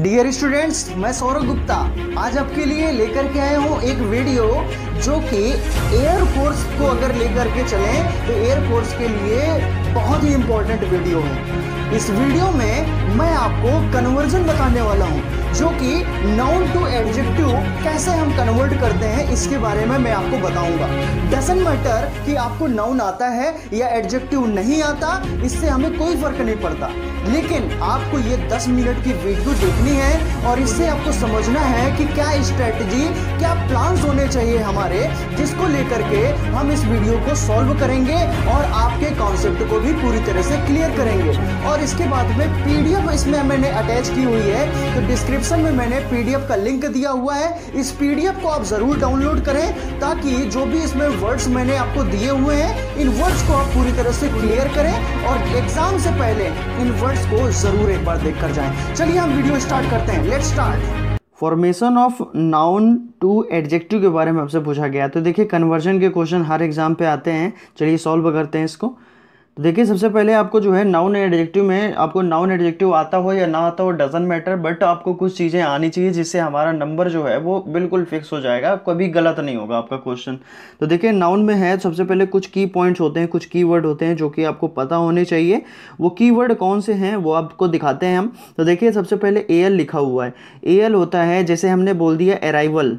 dear students मैं सौरभ गुप्ता आज आपके लिए लेकर के आया हूँ एक वीडियो जो कि एयरफोर्स को अगर लेकर के चलें तो एयरफोर्स के लिए बहुत ही इम्पोर्टेंट वीडियो है इस वीडियो में मैं आपको कन्वर्जन बताने वाला हूं जो कि नाउन टू एडजेक्टिव कैसे हम कन्वर्ट करते हैं इसके बारे में मैं आपको बताऊंगा डजन मैटर कि आपको नाउन आता है या एडजेक्टिव नहीं आता इससे हमें कोई फर्क नहीं पड़ता लेकिन आपको ये 10 मिनट की वीडियो देखनी है और इससे आपको समझना है कि क्या स्ट्रेटजी क्या प्लान होने चाहिए हमारे जिसको लेकर के हम इस वीडियो को सॉल्व करेंगे और आपके कॉन्सेप्ट को भी पूरी तरह से क्लियर करेंगे और इसके बाद में पीडीएफ इसमें मैंने अटैच की हुई है तो डिस्क्रिप्शन में मैंने पीडीएफ का लिंक दिया हुआ है इस पीडीएफ को आप जरूर डाउनलोड करें ताकि जो भी इसमें वर्ड्स मैंने आपको दिए हुए हैं इन वर्ड्स को आप पूरी तरह से क्लियर करें और एग्जाम से पहले इन वर्ड्स को जरूर एक बार देख कर जाए चलिए हम वीडियो स्टार्ट करते हैं let start formation of noun to adjective के बारे में आपसे पूछा गया तो देखिए कन्वर्जन के क्वेश्चन हर एग्जाम पे आते हैं चलिए सॉल्व करते हैं इसको तो देखिए सबसे पहले आपको जो है नाउन एडजेक्टिव में आपको नाउन एडजेक्टिव आता हो या ना आता हो डजन मैटर बट आपको कुछ चीज़ें आनी चाहिए जिससे हमारा नंबर जो है वो बिल्कुल फिक्स हो जाएगा कभी गलत नहीं होगा आपका क्वेश्चन तो देखिए नाउन में है सबसे पहले कुछ की पॉइंट्स होते हैं कुछ की वर्ड होते हैं जो कि आपको पता होने चाहिए वो की वर्ड कौन से हैं वो आपको दिखाते हैं हम तो देखिए सबसे पहले ए लिखा हुआ है ए होता है जैसे हमने बोल दिया arrival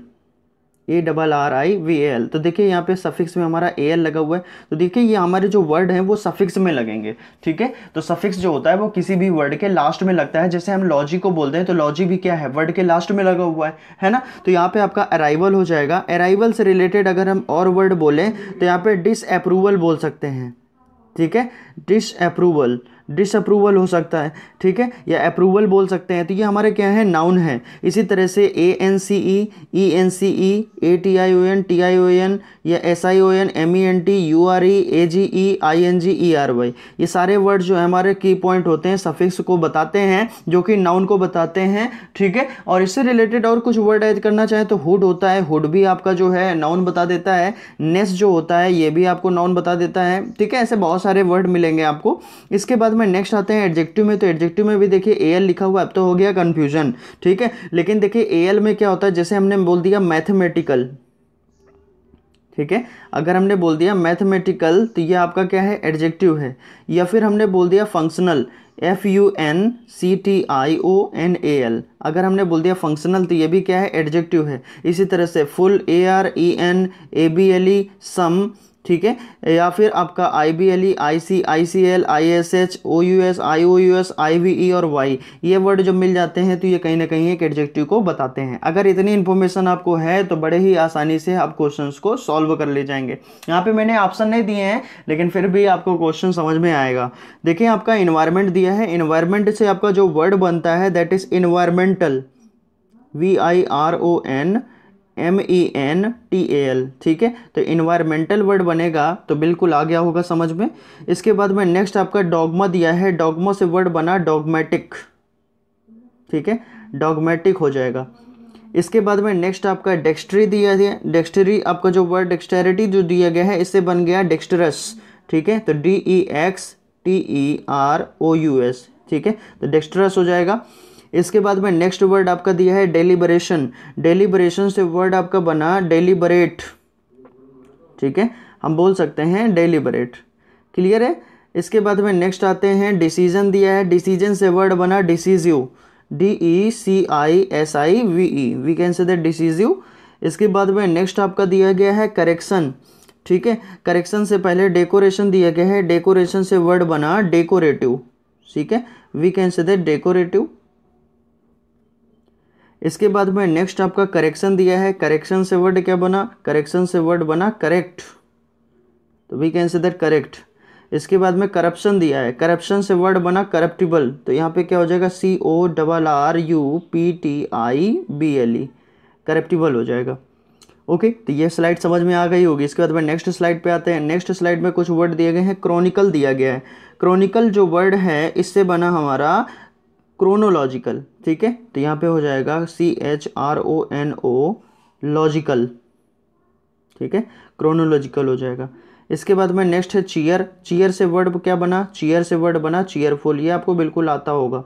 A double R I V L तो देखिए यहाँ पे सफिक्स में हमारा ए एल लगा हुआ है तो देखिए ये हमारे जो वर्ड हैं वो सफिक्स में लगेंगे ठीक है तो सफिक्स जो होता है वो किसी भी वर्ड के लास्ट में लगता है जैसे हम लॉजी को बोलते हैं तो लॉजी भी क्या है वर्ड के लास्ट में लगा हुआ है है ना तो यहाँ पे आपका अराइवल हो जाएगा अराइवल से रिलेटेड अगर हम और वर्ड बोलें तो यहाँ पर डिसअप्रूवल बोल सकते हैं ठीक है डिसअप्रूवल डिसअप्रूवल हो सकता है ठीक है या अप्रूवल बोल सकते हैं तो ये हमारे क्या है नाउन है इसी तरह से A N C E E N C E A T I O N T I O N या S I O N M E N T U R E A G E I N G E R Y ये सारे word जो है हमारे की point होते हैं suffix को बताते हैं जो कि नाउन को बताते हैं ठीक है और इससे रिलेटेड और कुछ वर्ड ऐड करना चाहें तो हुड होता है हुड भी आपका जो है नाउन बता देता है नेस जो होता है ये भी आपको नाउन बता देता है ठीक है ऐसे बहुत सारे वर्ड मिलेंगे आपको इसके बाद बाद में नेक्स्ट आते हैं एडजेक्टिव में तो एडजेक्टिव में भी देखिए ए एल लिखा हुआ अब तो हो गया कन्फ्यूजन ठीक है लेकिन देखिए ए एल में क्या होता है जैसे हमने बोल दिया मैथमेटिकल ठीक है अगर हमने बोल दिया मैथमेटिकल तो ये आपका क्या है एडजेक्टिव है या फिर हमने बोल दिया functional F U N C T I O N A L अगर हमने बोल दिया फंक्शनल तो ये भी क्या है एडजेक्टिव है इसी तरह से full A R E N A B L E some ठीक है या फिर आपका I B L E I C I C L I S H O U S I O U S I V E और Y ये word जो मिल जाते हैं तो ये कहीं ना कहीं एक एडजेक्टिव को बताते हैं अगर इतनी इन्फॉर्मेशन आपको है तो बड़े ही आसानी से आप क्वेश्चन को सॉल्व कर ले जाएंगे यहाँ पे मैंने ऑप्शन नहीं दिए हैं लेकिन फिर भी आपको क्वेश्चन समझ में आएगा देखिए आपका इन्वायरमेंट दिया है इन्वायरमेंट से आपका जो वर्ड बनता है that is environmental V I R O N M E N T A L ठीक है तो इन्वायरमेंटल वर्ड बनेगा तो बिल्कुल आ गया होगा समझ में इसके बाद में नेक्स्ट आपका डॉगमा दिया है डॉगमा से वर्ड बना डॉगमेटिक ठीक है डॉगमेटिक हो जाएगा इसके बाद में नेक्स्ट आपका डेक्स्ट्री दिया गया डेक्स्ट्री आपका जो वर्ड डेक्स्टेरिटी जो दिया गया है इससे बन गया डेक्स्टरस ठीक है तो D E X T E R O U S ठीक है तो डेक्स्टरस हो जाएगा इसके बाद में नेक्स्ट वर्ड आपका दिया है डेलीबरेशन डेलीबरेशन से वर्ड आपका बना डेलीबरेट ठीक है हम बोल सकते हैं डेलीबरेट क्लियर है इसके बाद में नेक्स्ट आते हैं डिसीजन दिया है डिसीजन से वर्ड बना decisive D E C I S I V E we can say the decisive इसके बाद में नेक्स्ट आपका दिया गया है करेक्शन ठीक है करेक्शन से पहले डेकोरेशन दिया गया है डेकोरेशन से वर्ड बना डेकोरेटिव ठीक है we can say the decorative इसके बाद में नेक्स्ट आपका करेक्शन दिया है करेक्शन से वर्ड क्या बना करेक्शन से वर्ड बना करेक्ट तो we can say that correct इसके बाद में करप्शन दिया है करप्शन से वर्ड बना करप्टिबल तो यहाँ पे क्या हो जाएगा C O double R U P T I B L E corruptible हो जाएगा ओके तो ये स्लाइड समझ में आ गई होगी इसके बाद में नेक्स्ट स्लाइड पे आते हैं नेक्स्ट स्लाइड में कुछ वर्ड दिए गए हैं क्रॉनिकल दिया गया है क्रॉनिकल जो वर्ड है इससे बना हमारा क्रोनोलॉजिकल ठीक है तो यहाँ पे हो जाएगा C H R O N O logical ठीक है क्रोनोलॉजिकल हो जाएगा इसके बाद में नेक्स्ट है चीयर चीयर से वर्ड क्या बना चीयर से वर्ड बना चीयरफुल ये आपको बिल्कुल आता होगा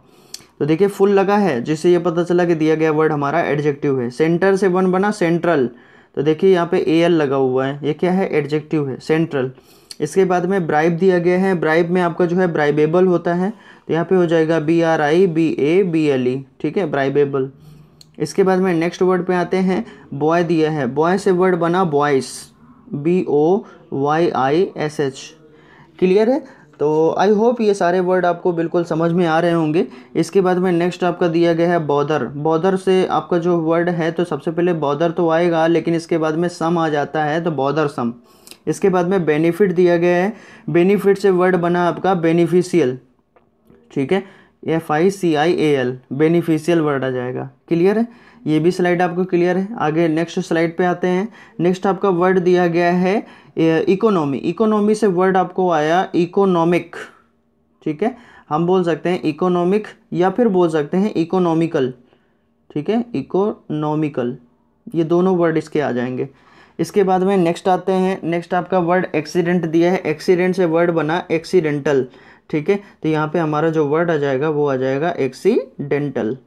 तो देखिए फुल लगा है जिससे ये पता चला कि दिया गया वर्ड हमारा एडजेक्टिव है सेंटर से वन बना सेंट्रल तो देखिए यहाँ पे ए एल लगा हुआ है ये क्या है एडजेक्टिव है सेंट्रल इसके बाद में ब्राइब दिया गया है ब्राइब में आपका जो है ब्राइबेबल होता है तो यहाँ पे हो जाएगा B R I B A B L E ठीक है ब्राइबेबल इसके बाद में नेक्स्ट वर्ड पे आते हैं बॉय दिया है बॉय से वर्ड बना boyish B O Y I S H clear है तो आई होप ये सारे वर्ड आपको बिल्कुल समझ में आ रहे होंगे इसके बाद में नेक्स्ट आपका दिया गया है बॉदर बॉदर से आपका जो वर्ड है तो सबसे पहले बॉदर तो आएगा लेकिन इसके बाद में सम आ जाता है तो बॉदर सम इसके बाद में बेनिफिट दिया गया है बेनिफिट से वर्ड बना आपका बेनिफिशियल ठीक है F I C I A L beneficial word आ जाएगा क्लियर है ये भी स्लाइड आपको क्लियर है आगे नेक्स्ट स्लाइड पे आते हैं नेक्स्ट आपका वर्ड दिया गया है इकोनॉमी इकोनॉमी से वर्ड आपको आया इकोनॉमिक ठीक है हम बोल सकते हैं इकोनॉमिक या फिर बोल सकते हैं इकोनॉमिकल ठीक है इकोनॉमिकल ये दोनों वर्ड इसके आ जाएंगे इसके बाद में नेक्स्ट आते हैं नेक्स्ट आपका वर्ड एक्सीडेंट दिया है एक्सीडेंट से वर्ड बना एक्सीडेंटल ठीक है तो यहाँ पे हमारा जो वर्ड आ जाएगा वो आ जाएगा एक्सीडेंटल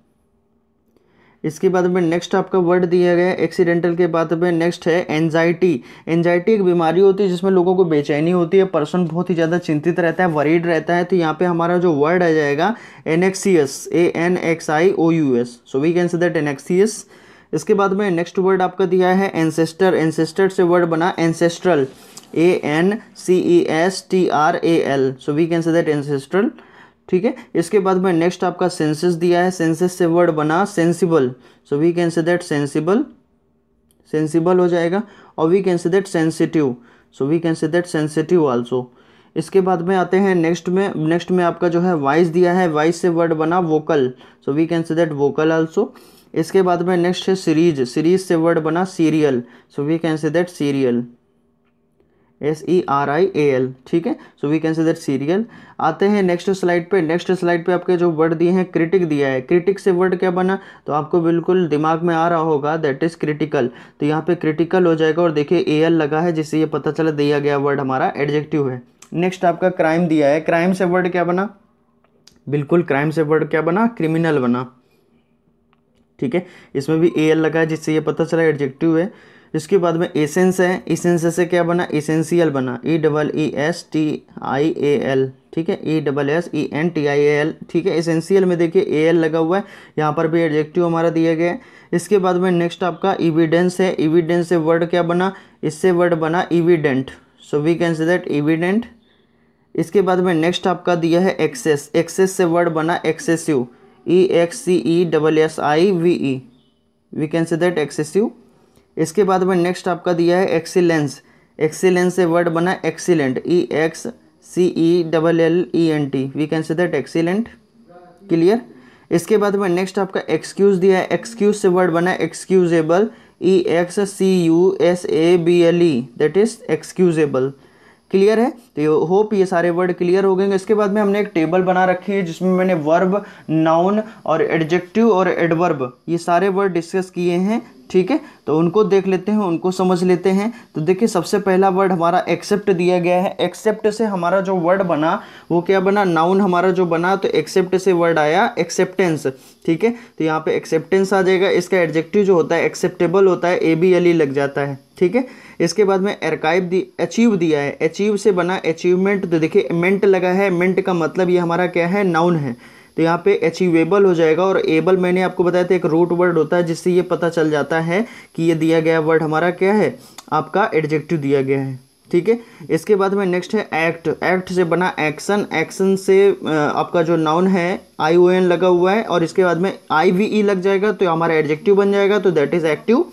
इसके बाद में नेक्स्ट आपका वर्ड दिया गया है एक्सीडेंटल के बाद में नेक्स्ट है एनजाइटी एनजाइटी एक बीमारी होती है जिसमें लोगों को बेचैनी होती है पर्सन बहुत ही ज़्यादा चिंतित रहता है वरीड रहता है तो यहाँ पे हमारा जो वर्ड आ जाएगा anxious A N X I O U S so we can say that anxious इसके बाद में नेक्स्ट वर्ड आपका दिया है एनसेस्टर एनसेस्टर से वर्ड बना ancestral A N C E S T R A L so we can say that ancestral ठीक है इसके बाद में नेक्स्ट आपका सेंसेस दिया है सेंसेस से वर्ड बना sensible so we can say that sensible sensible हो जाएगा और we can say that sensitive so we can say that sensitive also इसके बाद में आते हैं नेक्स्ट में नेक्स्ट में आपका जो है वॉइस दिया है वॉइस से वर्ड बना vocal so we can say that vocal also इसके बाद में नेक्स्ट है सीरीज सीरीज से वर्ड बना serial so we can say that serial S E R I A L ठीक है so we can say that serial आते हैं नेक्स्ट स्लाइड पे नेक्स्ट स्लाइड पे आपके जो वर्ड दिए हैं क्रिटिक दिया है क्रिटिक से वर्ड क्या बना तो आपको बिल्कुल दिमाग में आ रहा होगा दैट इज़ क्रिटिकल तो यहाँ पे क्रिटिकल हो जाएगा और देखिए ए एल लगा है जिससे ये पता चला दिया गया वर्ड हमारा एडजेक्टिव है नेक्स्ट आपका क्राइम दिया है क्राइम से वर्ड क्या बना बिल्कुल क्राइम से वर्ड क्या बना क्रिमिनल बना ठीक है इसमें भी ए एल लगा है जिससे ये पता चला एडजेक्टिव है इसके बाद में एसेंस है एसेंस से क्या बना एसेंशियल बना E double E S T I A L ठीक है E double S E N T I A L ठीक है एसेंशियल में देखिए ए एल लगा हुआ है यहाँ पर भी एडजेक्टिव हमारा दिया गया है इसके बाद में नेक्स्ट आपका इविडेंस है इविडेंस से वर्ड क्या बना इससे वर्ड बना evident so we can say that evident इसके बाद में नेक्स्ट आपका दिया है एक्सेस एक्सेस से वर्ड बना excessive E X C E double S I V E we can say that excessive इसके बाद में नेक्स्ट आपका दिया है एक्सीलेंस एक्सीलेंस से वर्ड बना excellent E X C E double L E N T we can say that excellent clear इसके बाद में नेक्स्ट आपका एक्सक्यूज दिया है एक्सक्यूज से वर्ड बना excusable E X C U S A B L E that is excusable clear है तो होप ये सारे वर्ड क्लियर हो गएंगे इसके बाद में हमने एक टेबल बना रखी है जिसमें मैंने वर्ब नाउन और एडजेक्टिव और एडवर्ब ये सारे वर्ड डिस्कस किए हैं ठीक है तो उनको देख लेते हैं उनको समझ लेते हैं तो देखिए सबसे पहला वर्ड हमारा एक्सेप्ट दिया गया है एक्सेप्ट से हमारा जो वर्ड बना वो क्या बना नाउन हमारा जो बना तो एक्सेप्ट से वर्ड आया एक्सेप्टेंस ठीक है तो यहाँ पे एक्सेप्टेंस आ जाएगा इसका एडजेक्टिव जो होता है एक्सेप्टेबल होता है ए बी एल ई लग जाता है ठीक है इसके बाद में एरकाइव दी अचीव दिया है अचीव से बना अचीवमेंट तो देखिए मेंट लगा है मेंट का मतलब ये हमारा क्या है नाउन है तो यहाँ पे अचीवेबल हो जाएगा और एबल मैंने आपको बताया था एक रूट वर्ड होता है जिससे ये पता चल जाता है कि ये दिया गया वर्ड हमारा क्या है आपका एडजेक्टिव दिया गया है ठीक है इसके बाद में नेक्स्ट है एक्ट एक्ट से बना एक्शन एक्शन से आपका जो नाउन है आई ओ एन लगा हुआ है और इसके बाद में आई वी ई लग जाएगा तो हमारा एडजेक्टिव बन जाएगा तो दैट इज़ एक्टिव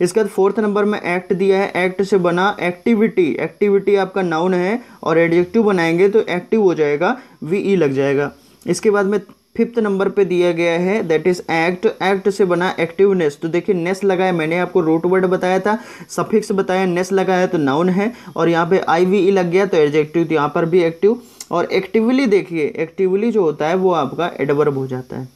इसके बाद फोर्थ नंबर में एक्ट दिया है एक्ट से बना एक्टिविटी एक्टिविटी आपका नाउन है और एडजेक्टिव बनाएंगे तो एक्टिव हो जाएगा वी ई e लग जाएगा इसके बाद में फिफ्थ नंबर पे दिया गया है दैट इज एक्ट एक्ट से बना एक्टिवनेस तो देखिए नेस लगाया मैंने आपको रूट वर्ड बताया था सफिक्स बताया नेस लगाया तो नाउन है और यहाँ पे आई वी ई लग गया तो एडजेक्टिव तो यहाँ पर भी एक्टिव और एक्टिवली देखिए एक्टिवली जो होता है वो आपका एडवर्ब हो जाता है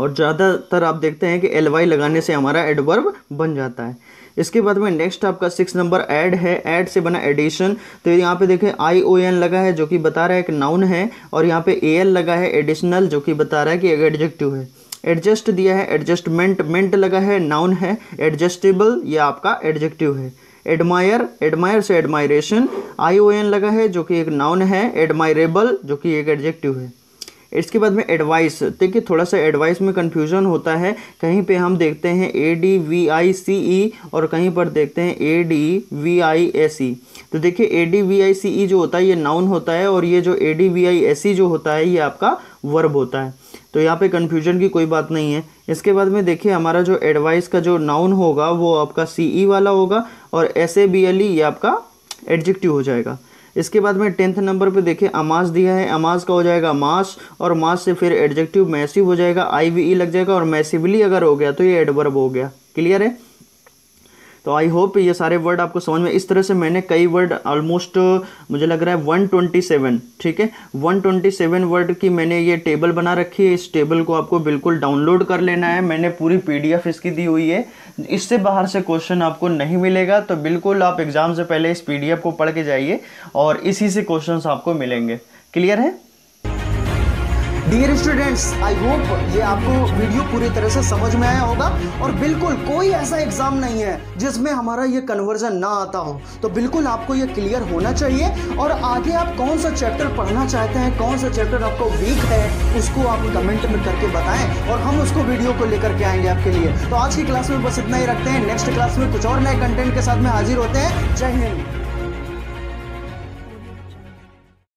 और ज़्यादातर आप देखते हैं कि एल वाई लगाने से हमारा एडवर्ब बन जाता है इसके बाद में नेक्स्ट आपका सिक्स नंबर ऐड है ऐड से बना एडिशन तो यहाँ पे देखें आई ओ एन लगा है जो कि बता रहा है एक नाउन है और यहाँ पे ए एल लगा है एडिशनल जो कि बता रहा है कि एक एडजेक्टिव है एडजस्ट दिया है एडजस्टमेंट मेंट लगा है नाउन है एडजस्टेबल यह आपका एडजेक्टिव है एडमायर एडमायर से एडमायरेशन आई ओ एन लगा है जो कि एक नाउन है एडमायरेबल जो कि एक एडजेक्टिव है इसके बाद में एडवाइस देखिए थोड़ा सा एडवाइस में कन्फ्यूज़न होता है कहीं पे हम देखते हैं ए डी वी आई सी ई और कहीं पर देखते हैं A D V I S E तो देखिए ए डी वी आई सी ई जो होता है ये नाउन होता है और ये जो A D V I S E जो होता है ये आपका वर्ब होता है तो यहाँ पे कन्फ्यूजन की कोई बात नहीं है इसके बाद में देखिए हमारा जो एडवाइस का जो नाउन होगा वो आपका सी ई e वाला होगा और S A B L E ये आपका एडजेक्टिव हो जाएगा इसके बाद में टेंथ नंबर पे देखिए अमास दिया है अमास का हो जाएगा मास और मास से फिर एडजेक्टिव मैसिव हो जाएगा आई e लग जाएगा और मैसिवली अगर हो गया तो ये एडवर्ब हो गया क्लियर है तो आई होप ये सारे वर्ड आपको समझ में इस तरह से मैंने कई वर्ड ऑलमोस्ट मुझे लग रहा है 127 ठीक है 127 वर्ड की मैंने ये टेबल बना रखी है इस टेबल को आपको बिल्कुल डाउनलोड कर लेना है मैंने पूरी पीडीएफ इसकी दी हुई है इससे बाहर से क्वेश्चन आपको नहीं मिलेगा तो बिल्कुल आप एग्ज़ाम से पहले इस पी को पढ़ के जाइए और इसी से क्वेश्चन आपको मिलेंगे क्लियर है डियर स्टूडेंट्स आई होप ये आपको वीडियो पूरी तरह से समझ में आया होगा और बिल्कुल कोई ऐसा एग्जाम नहीं है जिसमें हमारा ये कन्वर्जन ना आता हो तो बिल्कुल आपको ये क्लियर होना चाहिए और आगे आप कौन सा चैप्टर पढ़ना चाहते हैं कौन सा चैप्टर आपको वीक है उसको आप कमेंट में करके बताएं और हम उसको वीडियो को लेकर के आएंगे आपके लिए तो आज की क्लास में बस इतना ही रखते हैं नेक्स्ट क्लास में कुछ और नए कंटेंट के साथ में हाजिर होते हैं जय हिंद